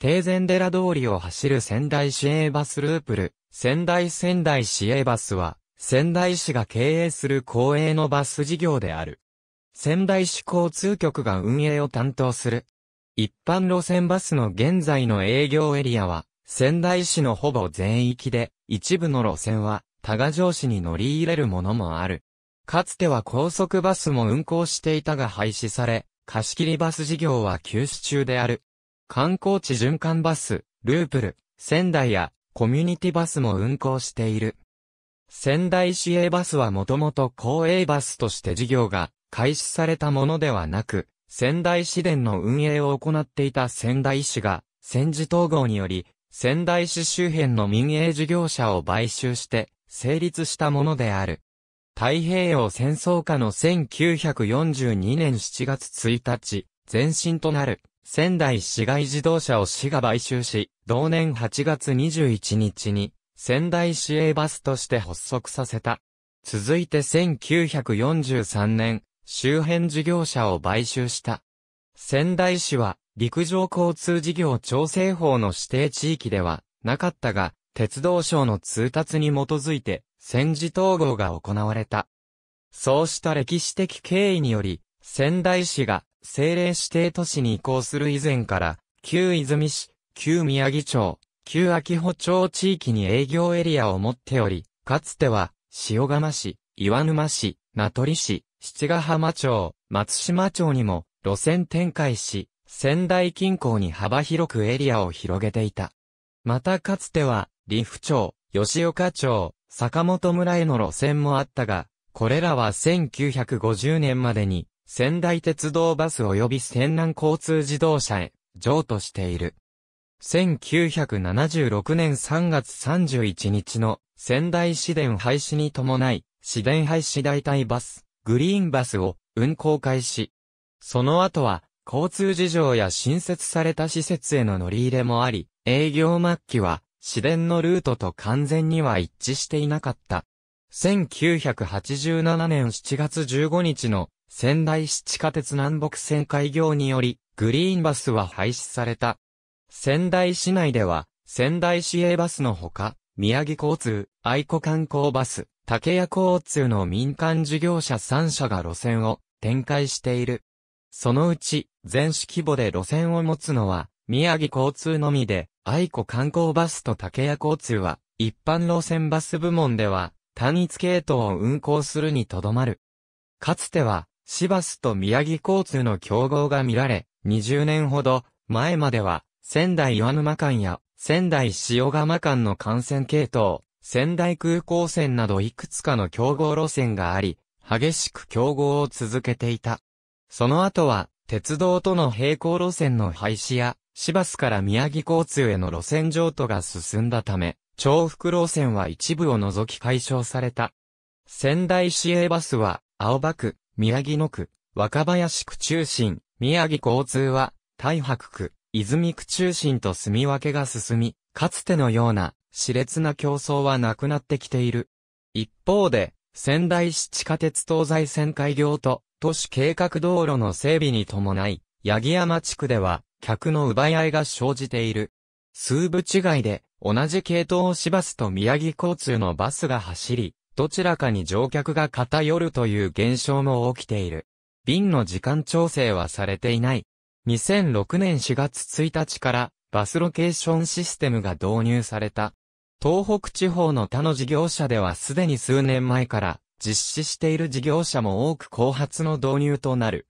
定禅寺通りを走る仙台市営バスループル、仙台仙台市営バスは、仙台市が経営する公営のバス事業である。仙台市交通局が運営を担当する。一般路線バスの現在の営業エリアは、仙台市のほぼ全域で、一部の路線は、多賀城市に乗り入れるものもある。かつては高速バスも運行していたが廃止され、貸し切りバス事業は休止中である。観光地循環バス、ループル、仙台やコミュニティバスも運行している。仙台市営バスはもともと公営バスとして事業が開始されたものではなく、仙台市電の運営を行っていた仙台市が、戦時統合により、仙台市周辺の民営事業者を買収して、成立したものである。太平洋戦争下の1942年7月1日、前進となる仙台市外自動車を市が買収し、同年8月21日に仙台市営バスとして発足させた。続いて1943年、周辺事業者を買収した。仙台市は陸上交通事業調整法の指定地域ではなかったが、鉄道省の通達に基づいて戦時統合が行われた。そうした歴史的経緯により、仙台市が政令指定都市に移行する以前から、旧泉市、旧宮城町、旧秋保町地域に営業エリアを持っており、かつては、塩釜市、岩沼市、名取市、七ヶ浜町、松島町にも路線展開し、仙台近郊に幅広くエリアを広げていた。またかつては、利府町、吉岡町、坂本村への路線もあったが、これらは1950年までに仙台鉄道バス及び仙南交通自動車へ譲渡している。1976年3月31日の仙台市電廃止に伴い、市電廃止代替バス、グリーンバスを運行開始。その後は、交通事情や新設された施設への乗り入れもあり、営業末期は、市電のルートと完全には一致していなかった。1987年7月15日の仙台市地下鉄南北線開業により、グリーンバスは廃止された。仙台市内では、仙台市営バスのほか、宮城交通、愛子観光バス、竹谷交通の民間事業者3社が路線を展開している。そのうち、全市規模で路線を持つのは、宮城交通のみで、愛子観光バスと竹谷交通は、一般路線バス部門では、単一系統を運行するにとどまる。かつては、市バスと宮城交通の競合が見られ、20年ほど前までは、仙台岩沼間や仙台塩釜間の幹線系統、仙台空港線などいくつかの競合路線があり、激しく競合を続けていた。その後は、鉄道との並行路線の廃止や、市バスから宮城交通への路線譲渡が進んだため、重複路線は一部を除き解消された。仙台市営バスは、青葉区、宮城野区、若林区中心、宮城交通は、大白区、泉区中心と住み分けが進み、かつてのような、熾烈な競争はなくなってきている。一方で、仙台市地下鉄東西線開業と、都市計画道路の整備に伴い、八木山地区では、客の奪い合いが生じている。数部違いで、同じ系統をしバスと宮城交通のバスが走り、どちらかに乗客が偏るという現象も起きている。便の時間調整はされていない。2006年4月1日からバスロケーションシステムが導入された。東北地方の他の事業者ではすでに数年前から実施している事業者も多く後発の導入となる。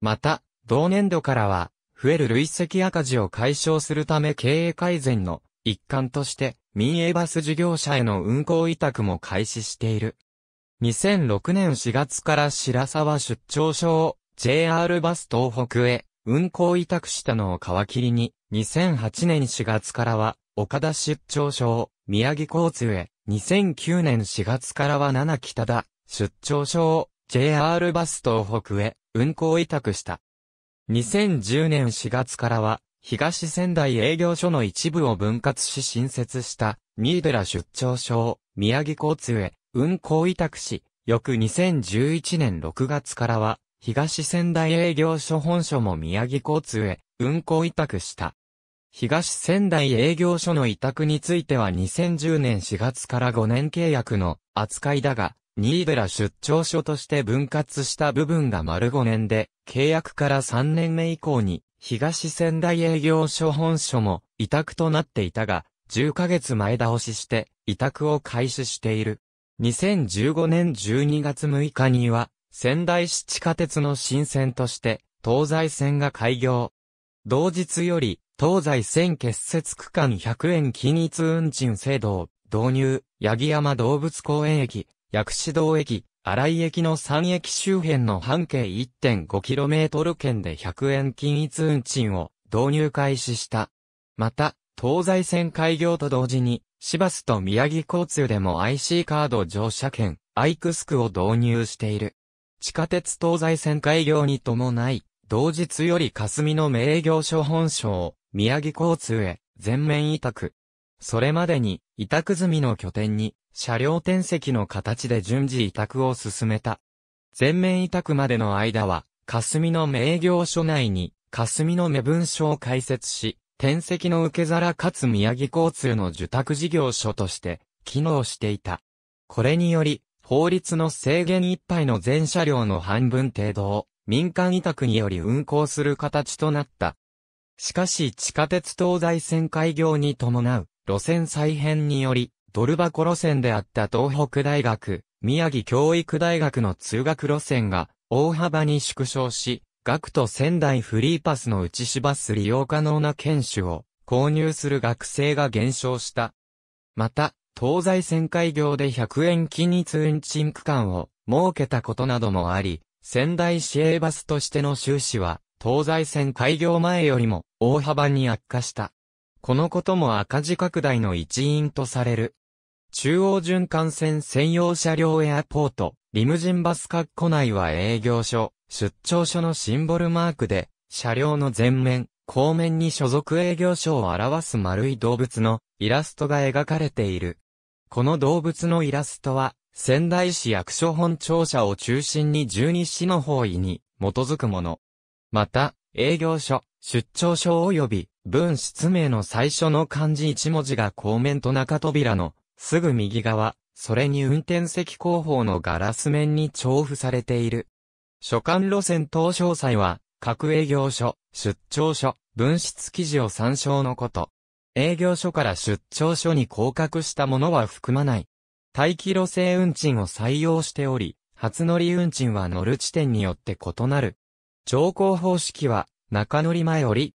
また、同年度からは、増える累積赤字を解消するため経営改善の一環として民営バス事業者への運行委託も開始している。2006年4月から白沢出張所を JR バス東北へ運行委託したのを皮切りに、2008年4月からは岡田出張所を宮城交通へ、2009年4月からは七北田出張所を JR バス東北へ運行委託した。2010年4月からは東仙台営業所の一部を分割し新設した、三寺出張所を、宮城交通へ、運行委託し、翌2011年6月からは、東仙台営業所本所も宮城交通へ、運行委託した。東仙台営業所の委託については2010年4月から5年契約の扱いだが、新寺出張所として分割した部分が丸5年で、契約から3年目以降に東仙台営業所本所も委託となっていたが、10ヶ月前倒しして委託を開始している。2015年12月6日には、仙台市地下鉄の新線として東西線が開業。同日より、東西線結節区間100円均一運賃制度を導入、八木山動物公園駅、薬師堂駅、新井駅の3駅周辺の半径 1.5km 圏で100円均一運賃を導入開始した。また、東西線開業と同時に、市バスと宮城交通でも IC カード乗車券、アイクスクを導入している。地下鉄東西線開業に伴い、同日より霞の名業所本省を宮城交通へ全面委託。それまでに委託済みの拠点に車両転籍の形で順次委託を進めた。全面委託までの間は、霞の名業所内に、霞の目分所を開設し、転籍の受け皿かつ宮城交通の受託事業所として、機能していた。これにより、法律の制限いっぱいの全車両の半分程度を、民間委託により運行する形となった。しかし地下鉄東西線開業に伴う路線再編により、ドル箱路線であった東北大学、宮城教育大学の通学路線が大幅に縮小し、学徒仙台フリーパスの内市バス利用可能な犬種を購入する学生が減少した。また、東西線開業で100円均一運賃区間を設けたことなどもあり、仙台市営バスとしての収支は、東西線開業前よりも大幅に悪化した。このことも赤字拡大の一因とされる。中央循環線専用車両エアポート、リムジンバスカッコ内は営業所、出張所のシンボルマークで、車両の前面、後面に所属営業所を表す丸い動物のイラストが描かれている。この動物のイラストは、仙台市役所本庁舎を中心に12市の方位に基づくもの。また、営業所、出張所及び、分室名の最初の漢字1文字が後面と中扉のすぐ右側、それに運転席後方のガラス面に重布されている。所管路線等詳細は、各営業所、出張所、分室記事を参照のこと。営業所から出張所に降格したものは含まない。待機路線運賃を採用しており、初乗り運賃は乗る地点によって異なる。乗降方式は、中乗り前折り、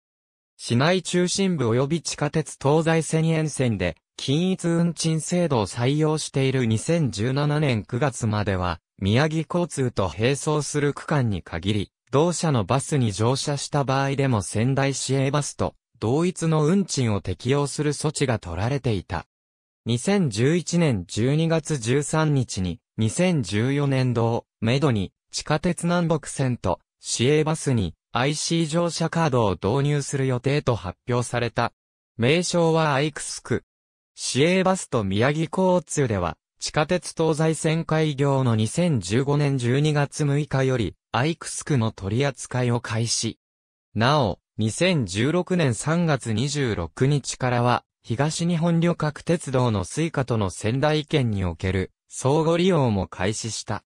市内中心部及び地下鉄東西線沿線で、均一運賃制度を採用している2017年9月までは、宮城交通と並走する区間に限り、同社のバスに乗車した場合でも仙台市営バスと同一の運賃を適用する措置が取られていた。2011年12月13日に、2014年度をめどに地下鉄南北線と市営バスに IC 乗車カードを導入する予定と発表された。名称はアイクスク。市営バスと宮城交通では、地下鉄東西線開業の2015年12月6日より、アイクスクの取り扱いを開始。なお、2016年3月26日からは、東日本旅客鉄道のスイカとの仙台県における相互利用も開始した。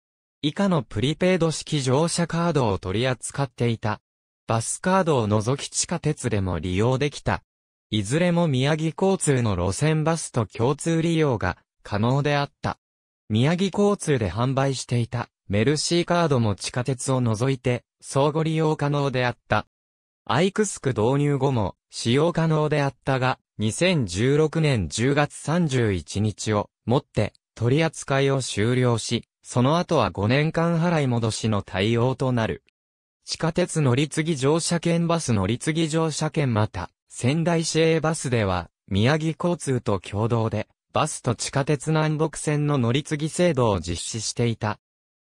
以下のプリペイド式乗車カードを取り扱っていた。バスカードを除き地下鉄でも利用できたいずれも宮城交通の路線バスと共通利用が可能であった。宮城交通で販売していたメルシーカードも地下鉄を除いて相互利用可能であった。アイクスク導入後も使用可能であったが、2016年10月31日をもって取り扱いを終了し、その後は5年間払い戻しの対応となる。地下鉄乗り継ぎ乗車券バス乗り継ぎ乗車券また、仙台市営バスでは、宮城交通と共同で、バスと地下鉄南北線の乗り継ぎ制度を実施していた。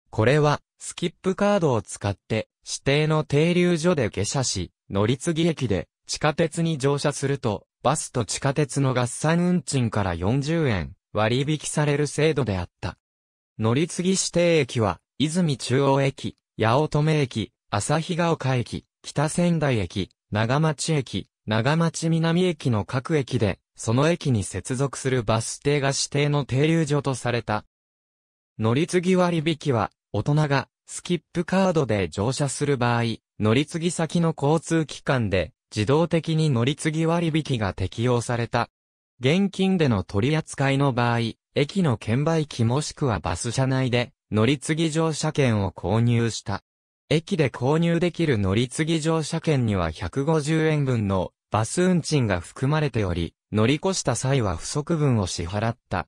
これは、スキップカードを使って、指定の停留所で下車し、乗り継ぎ駅で地下鉄に乗車すると、バスと地下鉄の合算運賃から40円割引される制度であった。乗り継ぎ指定駅は、泉中央駅、八乙女駅、旭ヶ丘駅、北仙台駅、長町駅、長町南駅の各駅で、その駅に接続するバス停が指定の停留所とされた。乗り継ぎ割引は、大人がスキップカードで乗車する場合、乗り継ぎ先の交通機関で自動的に乗り継ぎ割引が適用された。現金での取り扱いの場合、駅の券売機もしくはバス車内で乗り継ぎ乗車券を購入した。駅で購入できる乗り継ぎ乗車券には150円分のバス運賃が含まれており、乗り越した際は不足分を支払った。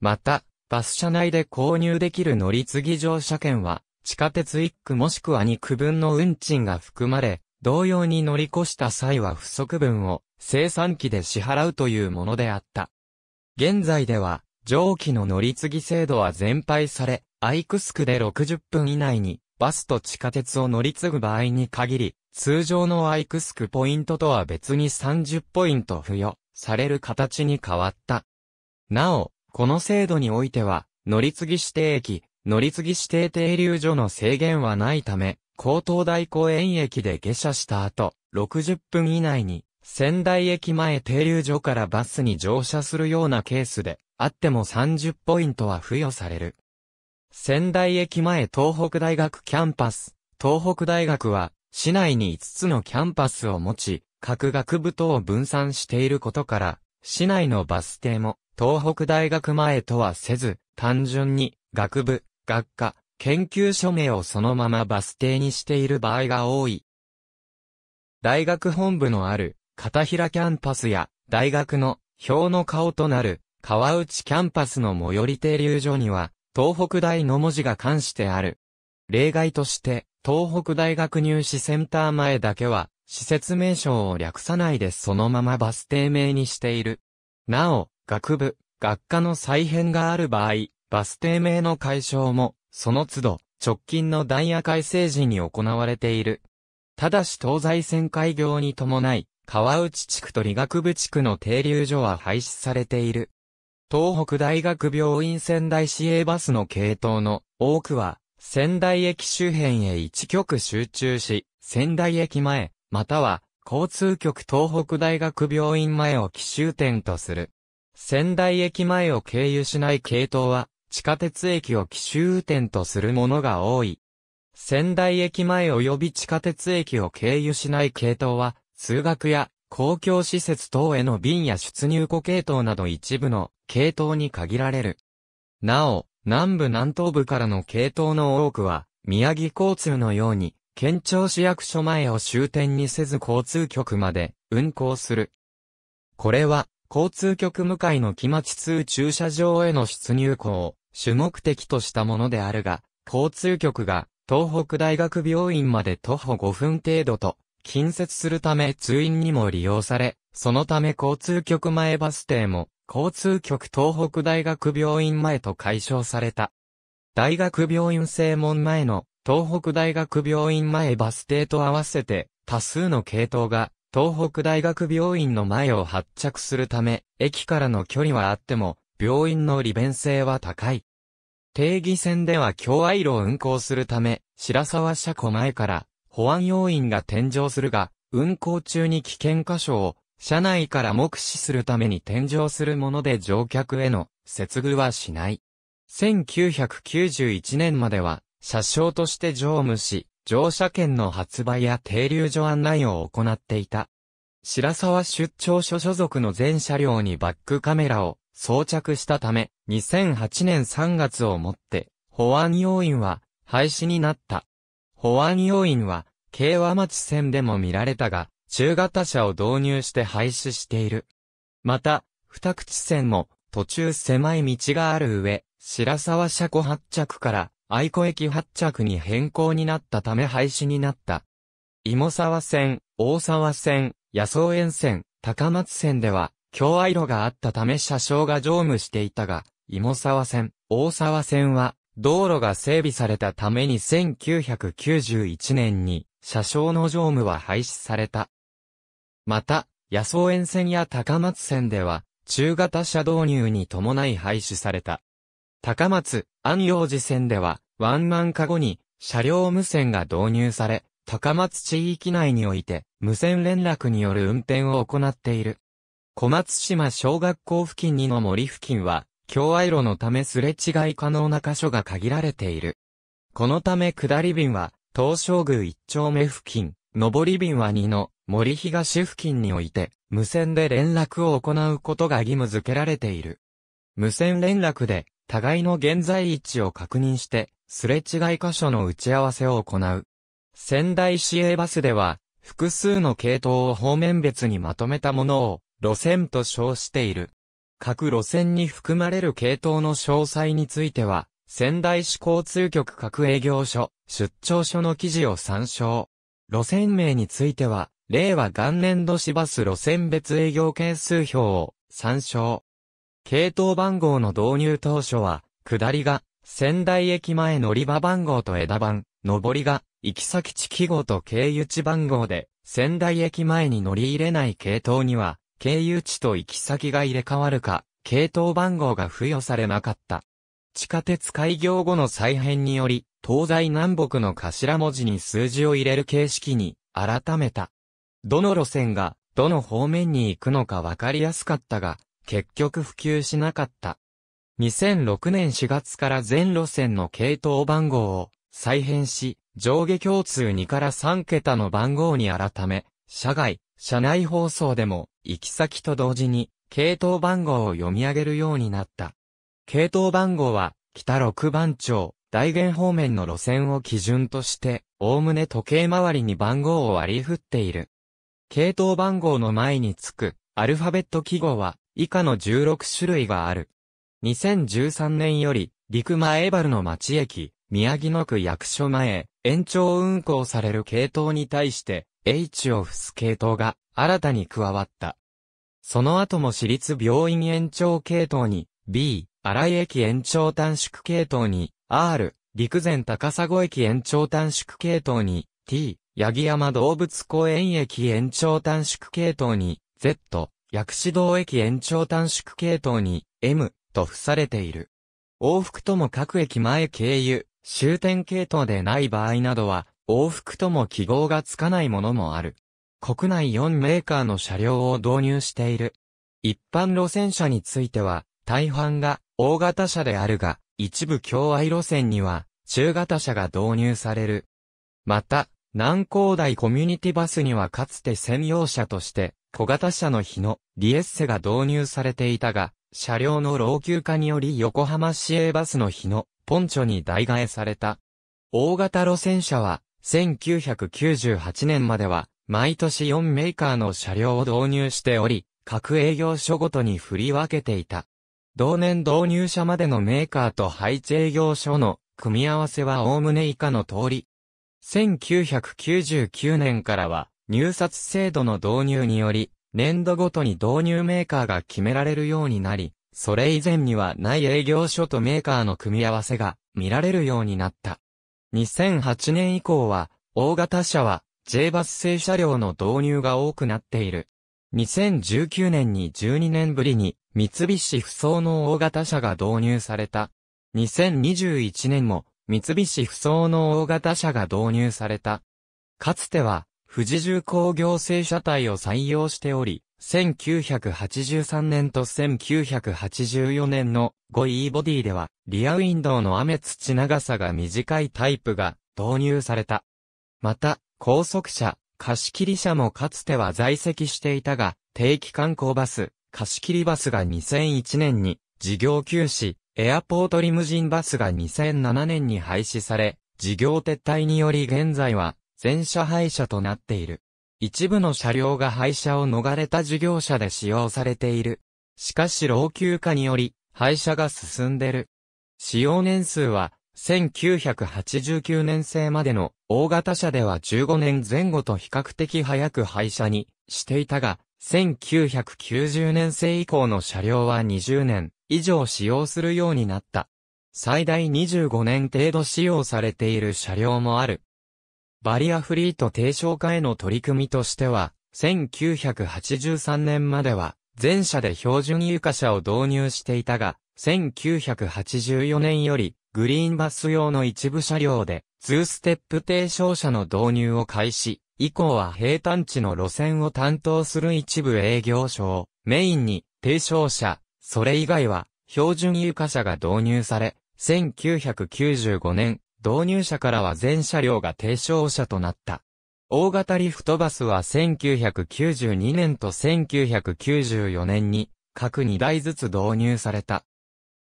また、バス車内で購入できる乗り継ぎ乗車券は、地下鉄1区もしくは2区分の運賃が含まれ、同様に乗り越した際は不足分を生産機で支払うというものであった。現在では、上記の乗り継ぎ制度は全廃され、アイクスクで60分以内にバスと地下鉄を乗り継ぐ場合に限り、通常のアイクスクポイントとは別に30ポイント付与される形に変わった。なお、この制度においては、乗り継ぎ指定駅、乗り継ぎ指定停留所の制限はないため、高等大公園駅で下車した後、60分以内に、仙台駅前停留所からバスに乗車するようなケースで、あっても30ポイントは付与される。仙台駅前東北大学キャンパス、東北大学は、市内に5つのキャンパスを持ち、各学部等を分散していることから、市内のバス停も、東北大学前とはせず、単純に、学部、学科、研究所名をそのままバス停にしている場合が多い。大学本部のある、片平キャンパスや、大学の、表の顔となる、川内キャンパスの最寄り停留所には、東北大の文字が関してある。例外として、東北大学入試センター前だけは、施設名称を略さないでそのままバス停名にしている。なお、学部、学科の再編がある場合、バス停名の解消も、その都度、直近のダイヤ改正時に行われている。ただし東西線開業に伴い、川内地区と理学部地区の停留所は廃止されている。東北大学病院仙台市営バスの系統の多くは仙台駅周辺へ一極集中し、仙台駅前、または交通局東北大学病院前を奇襲点とする。仙台駅前を経由しない系統は、地下鉄駅を奇襲点とするものが多い。仙台駅前及び地下鉄駅を経由しない系統は、通学や公共施設等への便や出入庫系統など一部の系統に限られる。なお、南部南東部からの系統の多くは、宮城交通のように、県庁市役所前を終点にせず交通局まで運行する。これは、交通局向かいの木町通駐車場への出入庫を主目的としたものであるが、交通局が東北大学病院まで徒歩5分程度と近接するため通院にも利用され、そのため交通局前バス停も交通局東北大学病院前と解消された。大学病院正門前の東北大学病院前バス停と合わせて多数の系統が東北大学病院の前を発着するため駅からの距離はあっても病院の利便性は高い。定義線では共愛路を運行するため白沢車庫前から保安要員が天井するが運行中に危険箇所を車内から目視するために天井するもので乗客への接遇はしない。1991年までは、車掌として乗務し、乗車券の発売や停留所案内を行っていた。白沢出張所所属の全車両にバックカメラを装着したため、2008年3月をもって、保安要員は廃止になった。保安要員は、京和町線でも見られたが、中型車を導入して廃止している。また、二口線も途中狭い道がある上、白沢車庫発着から愛子駅発着に変更になったため廃止になった。芋沢線、大沢線、野草園線、高松線では、共愛路があったため車掌が乗務していたが、芋沢線、大沢線は、道路が整備されたために1991年に、車掌の乗務は廃止された。また、野草沿線や高松線では、中型車導入に伴い廃止された。高松、安陽寺線では、ワンマン化後に、車両無線が導入され、高松地域内において、無線連絡による運転を行っている。小松島小学校付近にの森付近は、共愛路のためすれ違い可能な箇所が限られている。このため下り便は、東照宮1丁目付近、上り便は2の森東付近において、無線で連絡を行うことが義務付けられている。無線連絡で、互いの現在位置を確認して、すれ違い箇所の打ち合わせを行う。仙台市営バスでは、複数の系統を方面別にまとめたものを、路線と称している。各路線に含まれる系統の詳細については、仙台市交通局各営業所、出張所の記事を参照。路線名については、令和元年度市バス路線別営業件数表を参照。系統番号の導入当初は、下りが仙台駅前乗り場番号と枝番、上りが行き先地記号と経由地番号で、仙台駅前に乗り入れない系統には、経由地と行き先が入れ替わるか、系統番号が付与されなかった。地下鉄開業後の再編により、東西南北の頭文字に数字を入れる形式に改めた。どの路線が、どの方面に行くのかわかりやすかったが、結局普及しなかった。2006年4月から全路線の系統番号を再編し、上下共通2から3桁の番号に改め、社外、社内放送でも、行き先と同時に、系統番号を読み上げるようになった。系統番号は、北六番町、大元方面の路線を基準として、おおむね時計回りに番号を割り振っている。系統番号の前につくアルファベット記号は以下の16種類がある。2013年より陸前原の町駅、宮城野区役所前、延長運行される系統に対して H オフス系統が新たに加わった。その後も私立病院延長系統に B、新井駅延長短縮系統に R、陸前高砂駅延長短縮系統に T、八木山動物公園駅延長短縮系統に Z、薬師堂駅延長短縮系統に M と付されている。往復とも各駅前経由、終点系統でない場合などは、往復とも記号がつかないものもある。国内4メーカーの車両を導入している。一般路線車については、大半が大型車であるが、一部共愛路線には中型車が導入される。また、南高台コミュニティバスにはかつて専用車として小型車の日のリエッセが導入されていたが、車両の老朽化により横浜市営バスの日のポンチョに代替えされた。大型路線車は1998年までは毎年4メーカーの車両を導入しており、各営業所ごとに振り分けていた。同年導入車までのメーカーと配置営業所の組み合わせは概ね以下の通り、1999年からは入札制度の導入により、年度ごとに導入メーカーが決められるようになり、それ以前にはない営業所とメーカーの組み合わせが見られるようになった。2008年以降は、大型車は J バス製車両の導入が多くなっている。2019年に12年ぶりに三菱不走の大型車が導入された。2021年も三菱不走の大型車が導入された。かつては、富士重工業製車体を採用しており、1983年と1984年の 5E ボディでは、リアウィンドウの雨土長さが短いタイプが導入された。また、高速車、貸切車もかつては在籍していたが、定期観光バス、貸切バスが2001年に事業休止、エアポートリムジンバスが2007年に廃止され、事業撤退により現在は、全車廃車となっている。一部の車両が廃車を逃れた事業者で使用されている。しかし老朽化により、廃車が進んでる。使用年数は、1989年生までの大型車では15年前後と比較的早く廃車にしていたが、1990年生以降の車両は20年以上使用するようになった。最大25年程度使用されている車両もある。バリアフリート低消化への取り組みとしては、1983年までは、全車で標準床車を導入していたが、1984年より、グリーンバス用の一部車両で、2ステップ低消車の導入を開始。以降は平坦地の路線を担当する一部営業所をメインに提唱者、それ以外は標準有価車が導入され、1995年、導入者からは全車両が提唱者となった。大型リフトバスは1992年と1994年に各2台ずつ導入された。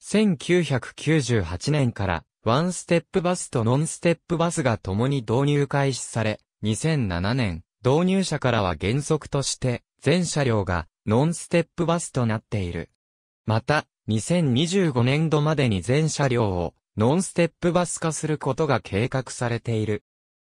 1998年からワンステップバスとノンステップバスが共に導入開始され、2007年、導入者からは原則として、全車両がノンステップバスとなっている。また、2025年度までに全車両をノンステップバス化することが計画されている。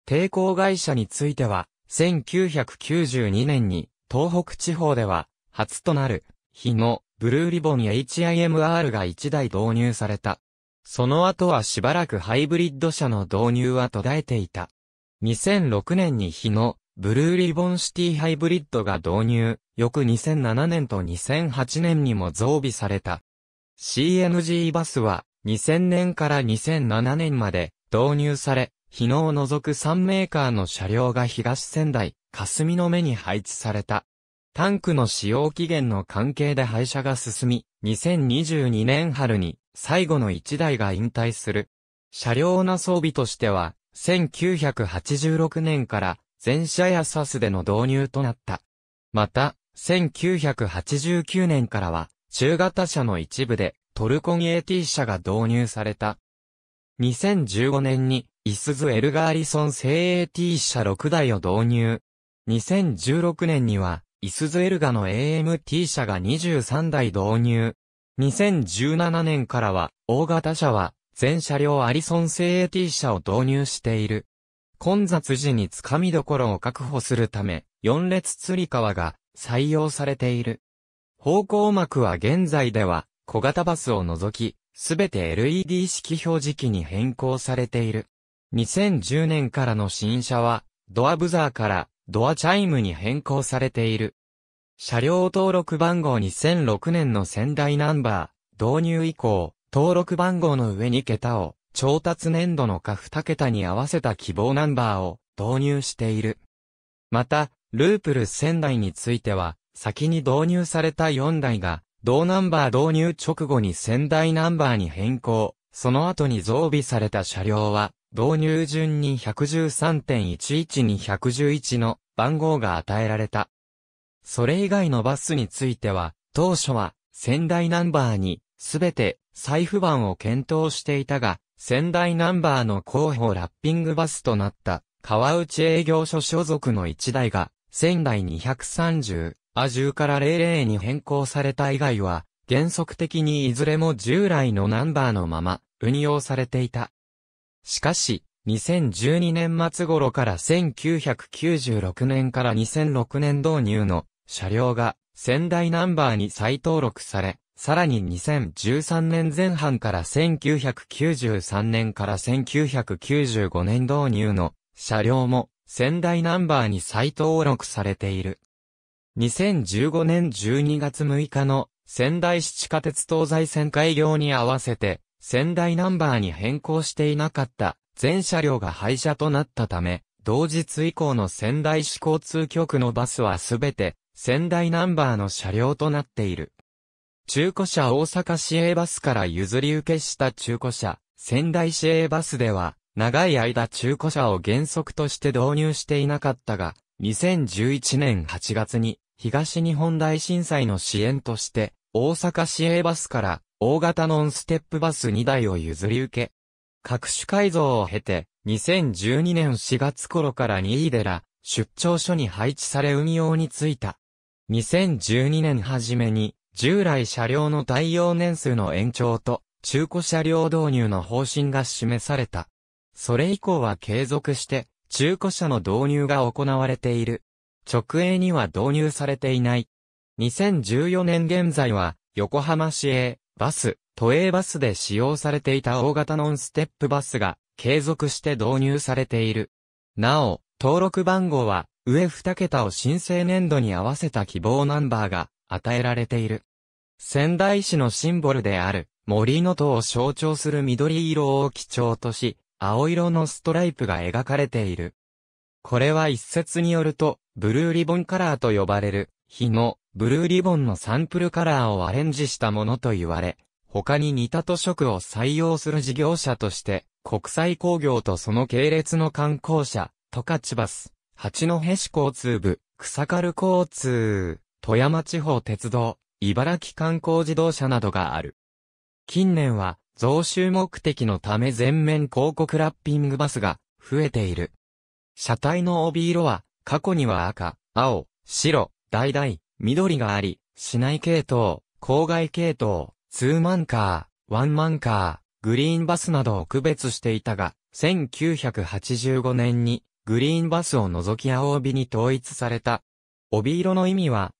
抵抗会社については、1992年に東北地方では初となる、日のブルーリボンや HIMR が1台導入された。その後はしばらくハイブリッド車の導入は途絶えていた。2006年に日野、ブルーリボンシティハイブリッドが導入、翌2007年と2008年にも増備された。CNG バスは、2000年から2007年まで導入され、日野を除く3メーカーの車両が東仙台、霞の目に配置された。タンクの使用期限の関係で廃車が進み、2022年春に最後の1台が引退する。車両の装備としては、1986年から全車やサスでの導入となった。また、1989年からは中型車の一部でトルコン AT 車が導入された。2015年にイスズ・エルガーリソン製 AT 車6台を導入。2016年にはイスズ・エルガの AMT 車が23台導入。2017年からは大型車は全車両アリソン製 AT 車を導入している。混雑時につかみどころを確保するため、4列吊り革が採用されている。方向幕は現在では、小型バスを除き、すべて LED 式表示器に変更されている。2010年からの新車は、ドアブザーからドアチャイムに変更されている。車両登録番号2006年の仙台ナンバー導入以降、登録番号の上に桁を、調達年度の下2桁に合わせた希望ナンバーを導入している。また、ループル1000台については、先に導入された4台が、同ナンバー導入直後に1000台ナンバーに変更、その後に増備された車両は、導入順に113.11に111の番号が与えられた。それ以外のバスについては、当初は、仙台ナンバーにすべて財布版を検討していたが、仙台ナンバーの候補ラッピングバスとなった川内営業所所属の1台が仙台230、ア10から00に変更された以外は原則的にいずれも従来のナンバーのまま運用されていた。しかし、2012年末頃から1996年から2006年導入の車両が仙台ナンバーに再登録され、さらに2013年前半から1993年から1995年導入の車両も仙台ナンバーに再登録されている。2015年12月6日の仙台市地下鉄東西線開業に合わせて仙台ナンバーに変更していなかった全車両が廃車となったため、同日以降の仙台市交通局のバスはすべて仙台ナンバーの車両となっている。中古車大阪市営バスから譲り受けした中古車、仙台市営バスでは、長い間中古車を原則として導入していなかったが、2011年8月に、東日本大震災の支援として、大阪市営バスから大型ノンステップバス2台を譲り受け、各種改造を経て、2012年4月頃から新井寺、出張所に配置され運用に就いた。2012年初めに、従来車両の耐用年数の延長と、中古車両導入の方針が示された。それ以降は継続して、中古車の導入が行われている。直営には導入されていない。2014年現在は、横浜市営、バス、都営バスで使用されていた大型ノンステップバスが、継続して導入されている。なお、登録番号は、上2桁を申請年度に合わせた希望ナンバーが与えられている。仙台市のシンボルである森の戸を象徴する緑色を基調とし、青色のストライプが描かれている。これは一説によると、ブルーリボンカラーと呼ばれる、日のブルーリボンのサンプルカラーをアレンジしたものと言われ、他に似た図色を採用する事業者として、国際工業とその系列の観光者、トカチバス、八戸市交通部、草軽交通、富山地方鉄道、茨城観光自動車などがある。近年は、増収目的のため全面広告ラッピングバスが増えている。車体の帯色は、過去には赤、青、白、橙、緑があり、市内系統、郊外系統、ツーマンカー、ワンマンカー、グリーンバスなどを区別していたが、1985年にグリーンバスを除き青帯に統一された。帯色の意味は、